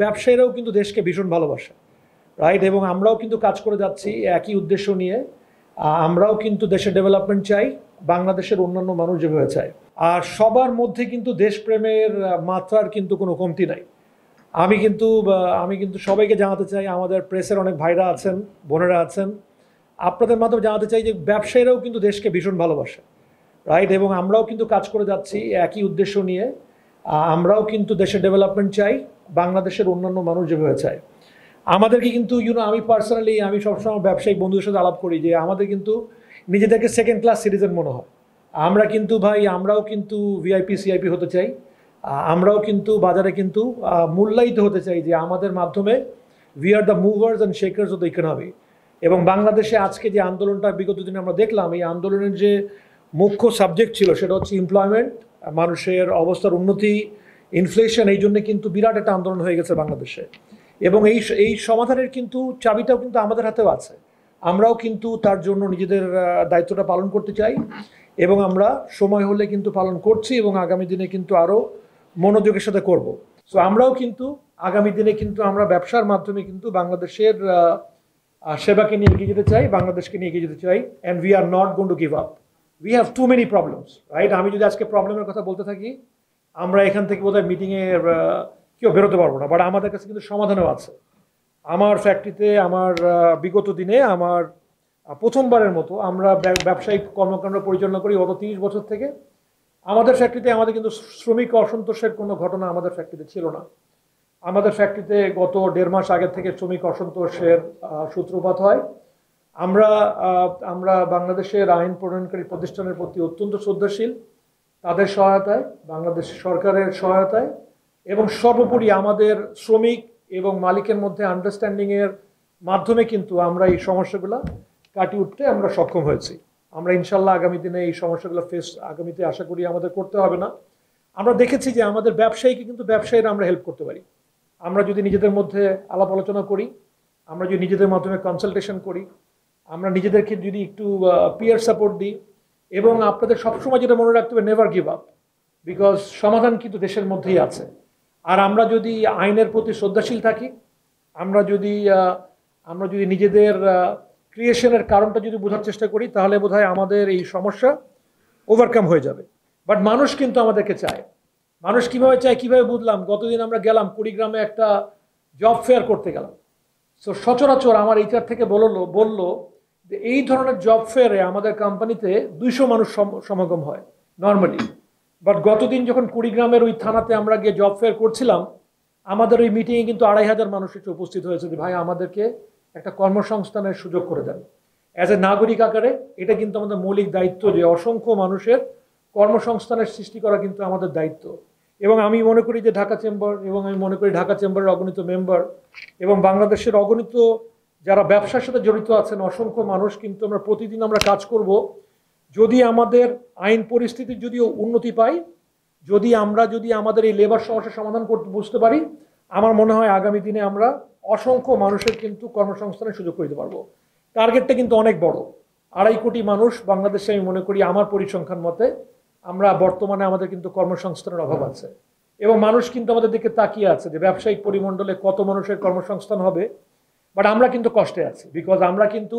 ব্যবসায়ীরাও কিন্তু দেশকে ভীষণ ভালোবাসে রাইট এবং আমরাও কিন্তু কাজ করে যাচ্ছি একই উদ্দেশ্য নিয়ে আমরাও কিন্তু দেশের ডেভেলপমেন্ট চাই বাংলাদেশের অন্যান্য মানুষ যেভাবে চায় আর সবার মধ্যে কিন্তু দেশপ্রেমের মাত্রার কিন্তু কোনো কমতি নাই আমি কিন্তু আমি কিন্তু সবাইকে জানাতে চাই আমাদের প্রেসের অনেক ভাইরা আছেন বোনেরা আছেন আপনাদের মাধ্যমে জানাতে চাই যে ব্যবসায়ীরাও কিন্তু দেশকে ভীষণ ভালোবাসে রাইট এবং আমরাও কিন্তু কাজ করে যাচ্ছি একই উদ্দেশ্য নিয়ে আমরাও কিন্তু দেশের ডেভেলপমেন্ট চাই বাংলাদেশের অন্যান্য মানুষ যেভাবে চায় আমাদেরকে কিন্তু ইউনো আমি পার্সোনালি আমি সবসময় ব্যবসায়িক বন্ধুদের সাথে আলাপ করি যে আমাদের কিন্তু নিজেদেরকে সেকেন্ড ক্লাস সিটিজেন মনে হয় আমরা কিন্তু ভাই আমরাও কিন্তু ভিআইপি সিআইপি হতে চাই আমরাও কিন্তু বাজারে কিন্তু মূল্যায়িত হতে চাই যে আমাদের মাধ্যমে we are the movers and shakers of the economy এবং বাংলাদেশে আজকে যে আন্দোলনটা বিগত দিনে আমরা দেখলাম এই আন্দোলনের যে মুখ্য সাবজেক্ট ছিল সেটা হচ্ছে এমপ্লয়মেন্ট মানুষের অবস্থার উন্নতি ইনফ্লেশন এই জন্য কিন্তু বিরাট একটা আন্দোলন হয়ে গেছে বাংলাদেশে এবং এই এই সমাধানের কিন্তু চাবিটাও কিন্তু আমাদের হাতেও আছে আমরাও কিন্তু তার জন্য নিজেদের দায়িত্বটা পালন করতে চাই এবং আমরা সময় হলে কিন্তু পালন করছি এবং আগামী দিনে কিন্তু আরও মনোযোগের সাথে করব সো আমরাও কিন্তু আগামী দিনে কিন্তু আমরা ব্যবসার মাধ্যমে কিন্তু বাংলাদেশের সেবাকে নিয়ে এগিয়ে যেতে চাই বাংলাদেশকে নিয়ে এগিয়ে যেতে চাই and we are not gone to give up we have too many problems right আমি যদি আজকে প্রবলেমের কথা বলতে থাকি আমরা এখান থেকে বোধহয় মিটিংয়ে কেউ বেরোতে পারবো না বাট আমাদের কাছে কিন্তু সমাধানও আছে আমার ফ্যাক্টরিতে আমার বিগত দিনে আমার প্রথমবারের মতো আমরা ব্যবসায়িক কর্মকাণ্ড পরিচালনা করি গত তিরিশ বছর থেকে আমাদের ফ্যাক্টরিতে আমাদের কিন্তু শ্রমিক অসন্তোষের কোনো ঘটনা আমাদের ফ্যাক্টরিতে ছিল না আমাদের ফ্যাক্টরিতে গত দেড় মাস আগে থেকে শ্রমিক অসন্তোষের সূত্রপাত হয় আমরা আমরা বাংলাদেশের আইন প্রণয়নকারী প্রতিষ্ঠানের প্রতি অত্যন্ত শ্রদ্ধাশীল তাদের সহায়তায় বাংলাদেশ সরকারের সহায়তায় এবং সর্বোপরি আমাদের শ্রমিক এবং মালিকের মধ্যে আন্ডারস্ট্যান্ডিংয়ের মাধ্যমে কিন্তু আমরা এই সমস্যাগুলো কাটিয়ে উঠতে আমরা সক্ষম হয়েছি আমরা ইনশাল্লাহ আগামী দিনে এই সমস্যাগুলো ফেস আগামীতে আশা করি আমাদের করতে হবে না আমরা দেখেছি যে আমাদের ব্যবসায়ীকে কিন্তু ব্যবসায়ীরা আমরা হেল্প করতে পারি আমরা যদি নিজেদের মধ্যে আলাপ আলোচনা করি আমরা যদি নিজেদের মাধ্যমে কনসালটেশন করি আমরা নিজেদেরকে যদি একটু পিয়ার সাপোর্ট দিই এবং আপনাদের সবসময় যেটা মনে রাখতে হবে নেভার গিভ আপ বিকজ সমাধান কিন্তু দেশের মধ্যেই আছে আর আমরা যদি আইনের প্রতি শ্রদ্ধাশীল থাকি আমরা যদি আমরা যদি নিজেদের ক্রিয়েশনের কারণটা যদি বোঝার চেষ্টা করি তাহলে বোধহয় আমাদের এই সমস্যা ওভারকাম হয়ে যাবে বাট মানুষ কিন্তু আমাদেরকে চায় মানুষ কিভাবে চায় কিভাবে বুঝলাম গতদিন আমরা গেলাম কুড়িগ্রামে একটা জব ফেয়ার করতে গেলাম সো সচরাচর আমার এইটার থেকে বললো বললো এই ধরনের জব ফেয়ারে আমাদের কোম্পানিতে দুইশো মানুষ সমাগম হয় নর্মালি বাট গতদিন যখন কুড়িগ্রামের ওই থানাতে আমরা গিয়ে জব ফেয়ার করছিলাম আমাদের ওই মিটিংয়ে কিন্তু আড়াই হাজার মানুষ এসে উপস্থিত হয়েছে ভাই আমাদেরকে একটা কর্মসংস্থানের সুযোগ করে দেন অ্যাজ এ নাগরিক আকারে এটা কিন্তু আমাদের মৌলিক দায়িত্ব যে অসংখ্য মানুষের কর্মসংস্থানের সৃষ্টি করা কিন্তু আমাদের দায়িত্ব এবং আমি মনে করি যে ঢাকা চেম্বার এবং আমি মনে করি ঢাকা চেম্বারের অগণিত মেম্বার এবং বাংলাদেশের অগণিত যারা ব্যবসার সাথে জড়িত আছেন অসংখ্য মানুষ কিন্তু আমরা প্রতিদিন আমরা কাজ করব যদি আমাদের আইন পরিস্থিতি যদিও উন্নতি পাই যদি আমরা যদি আমাদের এই লেবার সমস্যার সমাধান করতে বুঝতে পারি আমার মনে হয় আগামী দিনে আমরা অসংখ্য মানুষের কিন্তু কর্মসংস্থানের সুযোগ করে দিতে পারবো টার্গেটটা কিন্তু অনেক বড় আড়াই কোটি মানুষ বাংলাদেশে আমি মনে করি আমার পরিসংখ্যান মতে আমরা বর্তমানে আমাদের কিন্তু কর্মসংস্থানের অভাব আছে এবং মানুষ কিন্তু আমাদের দিকে তাকিয়ে আছে যে ব্যবসায়িক পরিমণ্ডলে কত মানুষের কর্মসংস্থান হবে বাট আমরা কিন্তু কষ্টে আছি বিকজ আমরা কিন্তু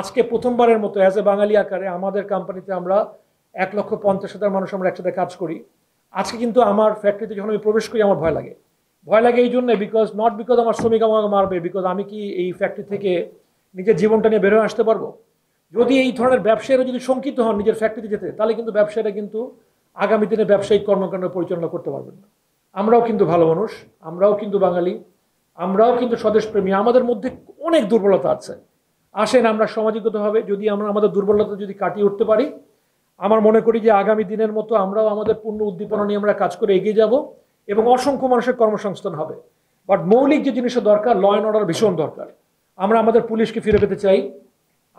আজকে প্রথমবারের মতো অ্যাজ এ বাঙালি আকারে আমাদের কোম্পানিতে আমরা এক লক্ষ পঞ্চাশ হাজার মানুষ আমরা একসাথে কাজ করি আজকে কিন্তু আমার ফ্যাক্টরিতে যখন আমি প্রবেশ করি আমার ভয় লাগে ভয় লাগে এই জন্যে বিকজ নট বিকজ আমার শ্রমিক আমাকে মারবে বিকজ আমি কি এই ফ্যাক্টরি থেকে নিজের জীবনটা নিয়ে বেরোয় আসতে পারবো যদি এই ধরনের ব্যবসায়ীরা যদি শঙ্কিত হন নিজের ফ্যাক্টরিতে যেতে তাহলে কিন্তু ব্যবসায়ীরা কিন্তু আগামী দিনে ব্যবসায়িক কর্মকাণ্ড পরিচালনা করতে পারবেন না আমরাও কিন্তু ভালো মানুষ আমরাও কিন্তু বাঙালি আমরাও কিন্তু স্বদেশপ্রেমী আমাদের মধ্যে অনেক দুর্বলতা আছে আসেন আমরা সামাজিকতভাবে যদি আমরা আমাদের দুর্বলতা যদি কাটিয়ে উঠতে পারি আমার মনে করি যে আগামী দিনের মতো আমরাও আমাদের পূর্ণ উদ্দীপনা নিয়ে আমরা কাজ করে এগিয়ে যাব এবং অসংখ্য মানুষের কর্মসংস্থান হবে বাট মৌলিক যে জিনিসটা দরকার ল অ্যান্ড অর্ডার ভীষণ দরকার আমরা আমাদের পুলিশকে ফিরে পেতে চাই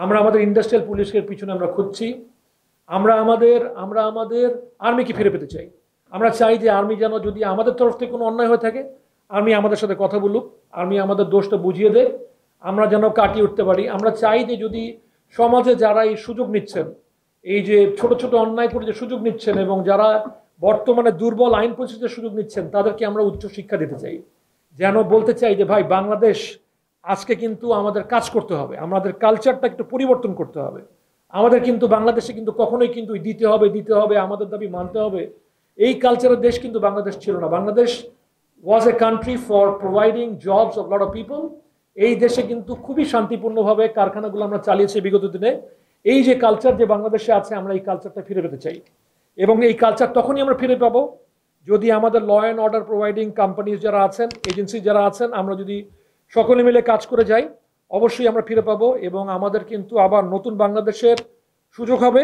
আমরা আমাদের ইন্ডাস্ট্রিয়াল পুলিশের পিছনে আমরা খুঁজছি আমরা আমাদের আমরা আমাদের আর্মিকে ফিরে পেতে চাই আমরা চাই যে আর্মি যেন যদি আমাদের তরফ থেকে কোনো অন্যায় হয়ে থাকে আর্মি আমাদের সাথে কথা বলুক আর্মি আমাদের দোষটা বুঝিয়ে দে আমরা যেন কাটিয়ে উঠতে পারি আমরা চাই যে যদি সমাজে যারা এই সুযোগ নিচ্ছেন এই যে ছোট ছোট অন্যায় করে যে সুযোগ নিচ্ছেন এবং যারা বর্তমানে দুর্বল আইন পরিস্থিতির সুযোগ নিচ্ছেন তাদেরকে আমরা উচ্চ শিক্ষা দিতে চাই যেন বলতে চাই যে ভাই বাংলাদেশ আজকে কিন্তু আমাদের কাজ করতে হবে আমাদের কালচারটা একটু পরিবর্তন করতে হবে আমাদের কিন্তু বাংলাদেশে কিন্তু কখনোই কিন্তু দিতে হবে দিতে হবে আমাদের দাবি মানতে হবে এই কালচারের দেশ কিন্তু বাংলাদেশ ছিল না Bangladesh was a country for providing jobs of lot of people এই দেশে কিন্তু খুবই শান্তিপূর্ণভাবে কারখানাগুলো আমরা চালিয়েছি বিগত দিনে এই যে কালচার যে বাংলাদেশে আছে আমরা এই কালচারটা ফিরে পেতে চাই এবং এই কালচার তখনই আমরা ফিরে পাবো যদি আমাদের law and order providing companies যারা আছেন এজেন্সি যারা আছেন আমরা যদি সকলে মিলে কাজ করে যাই অবশ্যই আমরা ফিরে পাবো এবং আমাদের কিন্তু আবার নতুন বাংলাদেশের সুযোগ হবে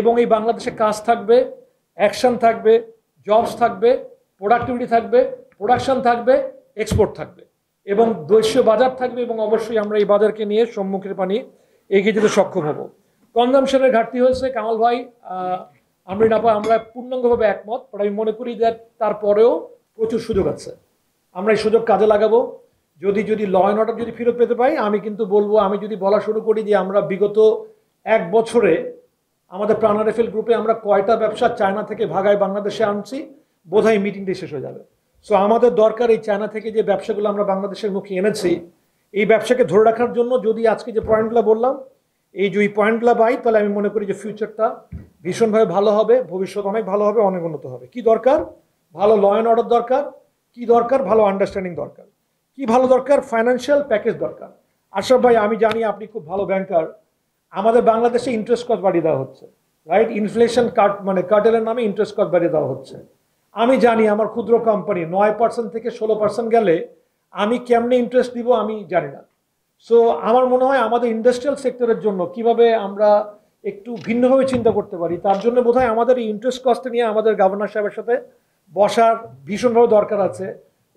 এবং এই বাংলাদেশে কাজ থাকবে অ্যাকশন থাকবে জবস থাকবে প্রোডাক্টিভিটি থাকবে প্রোডাকশন থাকবে এক্সপোর্ট থাকবে এবং দেশীয় বাজার থাকবে এবং অবশ্যই আমরা এই বাজারকে নিয়ে সম্মুখের পানি এগিয়ে যেতে সক্ষম হব কনজামশনের ঘাটতি হয়েছে কামাল ভাই আমরি আপা আমরা পূর্ণাঙ্গভাবে একমত বাট আমি মনে করি যে তারপরেও প্রচুর সুযোগ আছে আমরা এই সুযোগ কাজে লাগাবো যদি যদি ল অ্যান্ড অর্ডার যদি ফেরত পেতে পাই আমি কিন্তু বলবো আমি যদি বলা শুরু করি যে আমরা বিগত এক বছরে আমাদের প্রাণারেফেল গ্রুপে আমরা কয়টা ব্যবসা চায়না থেকে ভাগায় বাংলাদেশে আনছি বোধহয় মিটিংটি শেষ হয়ে যাবে সো আমাদের দরকার এই চায়না থেকে যে ব্যবসাগুলো আমরা বাংলাদেশের মুখে এনেছি এই ব্যবসাকে ধরে রাখার জন্য যদি আজকে যে পয়েন্টগুলো বললাম এই যে পয়েন্টগুলো পাই তাহলে আমি মনে করি যে ফিউচারটা ভীষণভাবে ভালো হবে ভবিষ্যৎ অনেক ভালো হবে অনেক উন্নত হবে কি দরকার ভালো ল অ্যান্ড অর্ডার দরকার কি দরকার ভালো আন্ডারস্ট্যান্ডিং দরকার কি ভালো দরকার ফাইন্যান্সিয়াল প্যাকেজ দরকার আশরাফ ভাই আমি জানি আপনি খুব ভালো ব্যাংকার আমাদের বাংলাদেশে ইন্টারেস্ট কস্ট বাড়িয়ে দেওয়া হচ্ছে রাইট ইনফ্লেশন কাট মানে কাটেলের নামে ইন্টারেস্ট কস্ট বাড়িয়ে দেওয়া হচ্ছে আমি জানি আমার ক্ষুদ্র কোম্পানি নয় পার্সেন্ট থেকে ষোলো পার্সেন্ট গেলে আমি কেমনে ইন্টারেস্ট দিব আমি জানি না সো আমার মনে হয় আমাদের ইন্ডাস্ট্রিয়াল সেক্টরের জন্য কিভাবে আমরা একটু ভিন্নভাবে চিন্তা করতে পারি তার জন্য বোধহয় আমাদের এই ইন্টারেস্ট কস্ট নিয়ে আমাদের গভর্নর সাহেবের সাথে বসার ভীষণভাবে দরকার আছে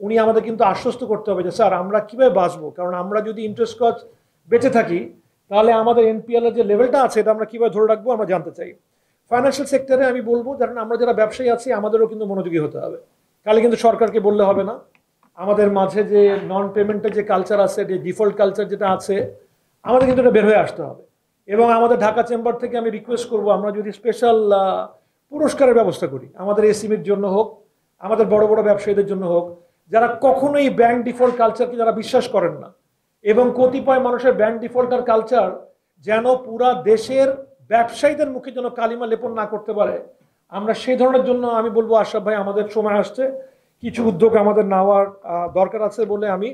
উনি আমাদের কিন্তু আশ্বস্ত করতে হবে যে স্যার আমরা কীভাবে বাঁচবো কারণ আমরা যদি ইন্টারেস্ট কস্ট বেঁচে থাকি তাহলে আমাদের এনপিএলের যে লেভেলটা আছে এটা আমরা কীভাবে ধরে রাখবো আমরা জানতে চাই ফাইন্যান্সিয়াল সেক্টরে আমি বলবো কারণ আমরা যারা ব্যবসায়ী আছি আমাদেরও কিন্তু মনোযোগী হতে হবে কালে কিন্তু সরকারকে বললে হবে না আমাদের মাঝে যে নন পেমেন্টের যে কালচার আছে যে ডিফল্ট কালচার যেটা আছে আমাদের কিন্তু এটা বের হয়ে আসতে হবে এবং আমাদের ঢাকা চেম্বার থেকে আমি রিকোয়েস্ট করব আমরা যদি স্পেশাল পুরস্কারের ব্যবস্থা করি আমাদের e এসিমির জন্য হোক আমাদের বড় বড় ব্যবসায়ীদের জন্য হোক যারা কখনোই ব্যাংক ডিফল্ট কালচারকে যারা বিশ্বাস করেন না এবং কতিপয় মানুষের ব্যাংক ডিফল্টার কালচার যেন পুরা দেশের ব্যবসায়ীদের মুখে যেন কালিমা লেপন না করতে পারে আমরা সেই ধরনের জন্য আমি বলবো আশরাফ ভাই আমাদের সময় আসছে কিছু উদ্যোগ আমাদের নেওয়ার দরকার আছে বলে আমি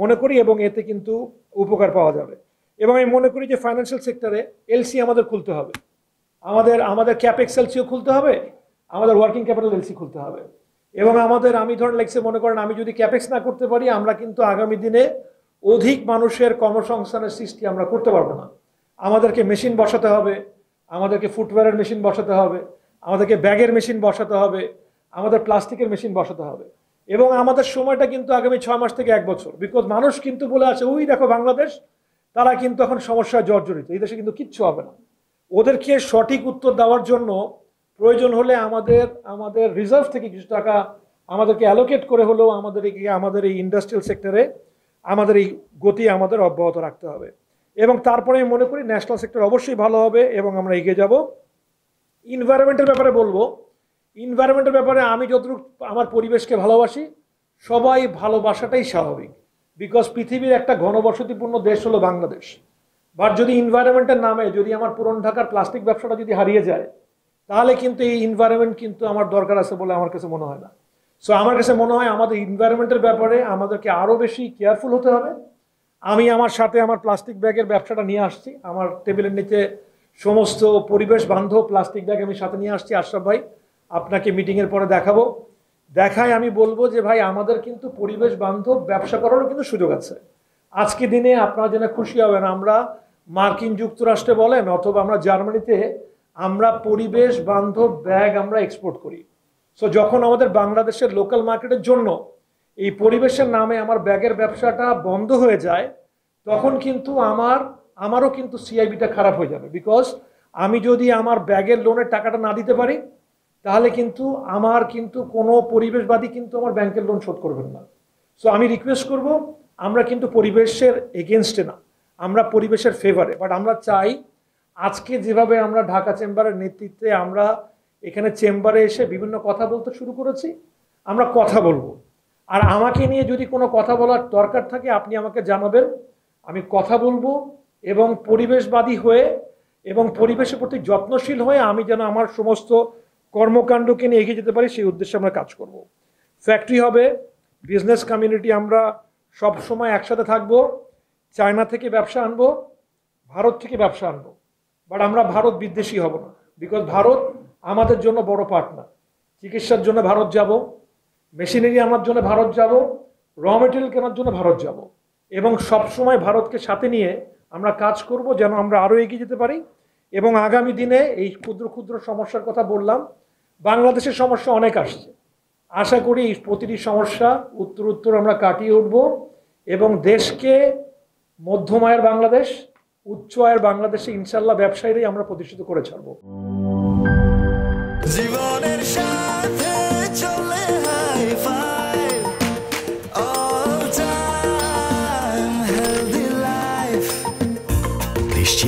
মনে করি এবং এতে কিন্তু উপকার পাওয়া যাবে এবং আমি মনে করি যে ফাইন্যান্সিয়াল সেক্টরে এলসি আমাদের খুলতে হবে আমাদের আমাদের ক্যাপেক্স এলসিও খুলতে হবে আমাদের ওয়ার্কিং ক্যাপিটাল এলসি খুলতে হবে এবং আমাদের আমি ধরেন লেগসে মনে করেন আমি যদি ক্যাপেক্স না করতে পারি আমরা কিন্তু আগামী দিনে অধিক মানুষের কর্মসংস্থানের সৃষ্টি আমরা করতে পারবো না আমাদেরকে মেশিন বসাতে হবে আমাদেরকে ফুটওয়্যারের মেশিন বসাতে হবে আমাদেরকে ব্যাগের মেশিন বসাতে হবে আমাদের প্লাস্টিকের মেশিন বসাতে হবে এবং আমাদের সময়টা কিন্তু আগামী ছয় মাস থেকে এক বছর বিকজ মানুষ কিন্তু বলে আছে ওই দেখো বাংলাদেশ তারা কিন্তু এখন সমস্যায় জর্জরিত এই দেশে কিন্তু কিচ্ছু হবে না ওদেরকে সঠিক উত্তর দেওয়ার জন্য প্রয়োজন হলে আমাদের আমাদের রিজার্ভ থেকে কিছু টাকা আমাদেরকে অ্যালোকেট করে হলেও আমাদের আমাদের এই ইন্ডাস্ট্রিয়াল সেক্টরে আমাদের এই গতি আমাদের অব্যাহত রাখতে হবে এবং তারপরে আমি মনে করি ন্যাশনাল সেক্টর অবশ্যই ভালো হবে এবং আমরা এগিয়ে যাব ইনভায়রনমেন্টের ব্যাপারে বলবো ইনভায়রনমেন্টের ব্যাপারে আমি যতটুকু আমার পরিবেশকে ভালোবাসি সবাই ভালোবাসাটাই স্বাভাবিক বিকজ পৃথিবীর একটা ঘনবসতিপূর্ণ দেশ হলো বাংলাদেশ বাট যদি ইনভায়রনমেন্টের নামে যদি আমার পুরন ঢাকার প্লাস্টিক ব্যবসাটা যদি হারিয়ে যায় তাহলে কিন্তু এই ইনভায়রনমেন্ট কিন্তু আমার দরকার আছে বলে আমার কাছে মনে হয় না সো আমার কাছে মনে হয় আমাদের ইনভায়রনমেন্টের ব্যাপারে আমাদেরকে আরও বেশি কেয়ারফুল হতে হবে আমি আমার সাথে আমার প্লাস্টিক ব্যাগের ব্যবসাটা নিয়ে আসছি আমার টেবিলের নিচে সমস্ত পরিবেশ বান্ধব প্লাস্টিক ব্যাগ আমি সাথে নিয়ে আসছি আশরাফ ভাই আপনাকে মিটিংয়ের পরে দেখাবো দেখায় আমি বলবো যে ভাই আমাদের কিন্তু পরিবেশ বান্ধব ব্যবসা করারও কিন্তু সুযোগ আছে আজকে দিনে আপনারা যেন খুশি হবেন আমরা মার্কিন যুক্তরাষ্ট্রে বলেন অথবা আমরা জার্মানিতে আমরা পরিবেশ বান্ধব ব্যাগ আমরা এক্সপোর্ট করি সো যখন আমাদের বাংলাদেশের লোকাল মার্কেটের জন্য এই পরিবেশের নামে আমার ব্যাগের ব্যবসাটা বন্ধ হয়ে যায় তখন কিন্তু আমার আমারও কিন্তু সিআইবিটা খারাপ হয়ে যাবে বিকজ আমি যদি আমার ব্যাগের লোনের টাকাটা না দিতে পারি তাহলে কিন্তু আমার কিন্তু কোনো পরিবেশবাদী কিন্তু আমার ব্যাংকের লোন শোধ করবেন না সো আমি রিকোয়েস্ট করব আমরা কিন্তু পরিবেশের এগেনস্টে না আমরা পরিবেশের ফেভারে বাট আমরা চাই আজকে যেভাবে আমরা ঢাকা চেম্বারের নেতৃত্বে আমরা এখানে চেম্বারে এসে বিভিন্ন কথা বলতে শুরু করেছি আমরা কথা বলবো আর আমাকে নিয়ে যদি কোনো কথা বলার দরকার থাকে আপনি আমাকে জানাবেন আমি কথা বলবো এবং পরিবেশবাদী হয়ে এবং পরিবেশের প্রতি যত্নশীল হয়ে আমি যেন আমার সমস্ত কর্মকাণ্ডকে নিয়ে এগিয়ে যেতে পারি সেই উদ্দেশ্যে আমরা কাজ করব। ফ্যাক্টরি হবে বিজনেস কমিউনিটি আমরা সব সময় একসাথে থাকব চায়না থেকে ব্যবসা আনবো ভারত থেকে ব্যবসা আনবো বাট আমরা ভারত বিদ্বেষী হব না বিকজ ভারত আমাদের জন্য বড় পার্টনার চিকিৎসার জন্য ভারত যাব মেশিনারি আনার জন্য ভারত যাব র মেটেরিয়াল কেনার জন্য ভারত যাব এবং সবসময় ভারতকে সাথে নিয়ে আমরা কাজ করব যেন আমরা আরও এগিয়ে যেতে পারি এবং আগামী দিনে এই ক্ষুদ্র ক্ষুদ্র সমস্যার কথা বললাম বাংলাদেশের সমস্যা অনেক আসছে আশা করি প্রতিটি সমস্যা উত্তর উত্তর আমরা কাটিয়ে উঠব এবং দেশকে মধ্যম আয়ের বাংলাদেশ উচ্চ আয়ের বাংলাদেশে ইনশাল্লাহ ব্যবসায়ীরাই আমরা প্রতিষ্ঠিত করে ছাড়ব জীবনের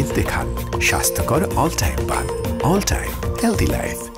জিততে খান স্বাস্থ্যকর অল টাইম পান অল টাইম হেলদি লাইফ